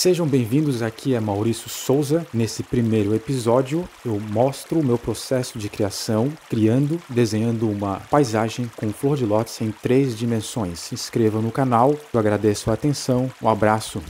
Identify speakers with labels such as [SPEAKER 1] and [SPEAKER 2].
[SPEAKER 1] Sejam bem-vindos, aqui é Maurício Souza. Nesse primeiro episódio, eu mostro o meu processo de criação, criando, desenhando uma paisagem com flor de lótus em três dimensões. Se inscreva no canal, eu agradeço a atenção, um abraço.